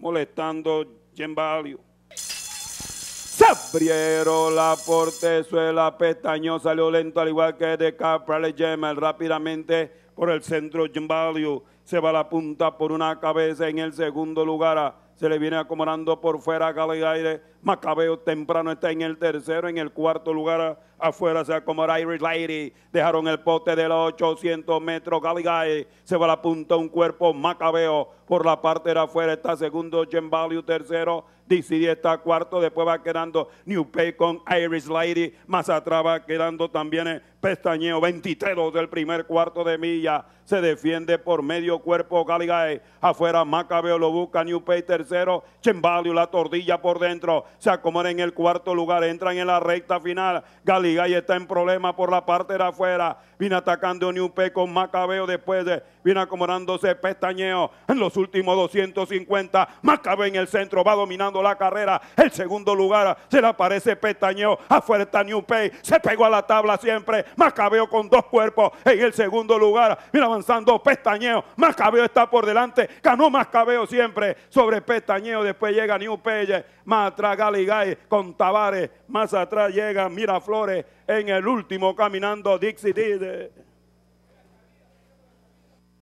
molestando Jimbalio. Se la portezuela, pestañó salió lento al igual que de Capral Gemel. Rápidamente por el centro Jimbalio se va la punta por una cabeza en el segundo lugar. Se le viene acomodando por fuera Galigaire. Macabeo temprano está en el tercero, en el cuarto lugar afuera se acomoda Irish Lady, dejaron el poste de los 800 metros, Galigay se va a la punta un cuerpo, Macabeo por la parte de afuera está segundo, Jim tercero, DCD está cuarto, después va quedando New Pay con Irish Lady, más atrás va quedando también eh, Pestañeo, 23 del primer cuarto de milla, se defiende por medio cuerpo Galigay, afuera Macabeo lo busca, New Pay tercero, Jim la tortilla por dentro, se acomoda en el cuarto lugar, entran en la recta final. Galigay está en problema por la parte de afuera. Viene atacando Niupe con Macabeo después viene acomodándose Pestañeo en los últimos 250. Macabeo en el centro va dominando la carrera. El segundo lugar se le aparece Pestañeo. Afuera está Pay se pegó a la tabla siempre. Macabeo con dos cuerpos en el segundo lugar. Viene avanzando Pestañeo. Macabeo está por delante. Ganó Macabeo siempre sobre Pestañeo. Después llega Niupe, más atrás Galigay con Tavares. Más atrás llega Miraflores. En el último caminando Dixie Dide.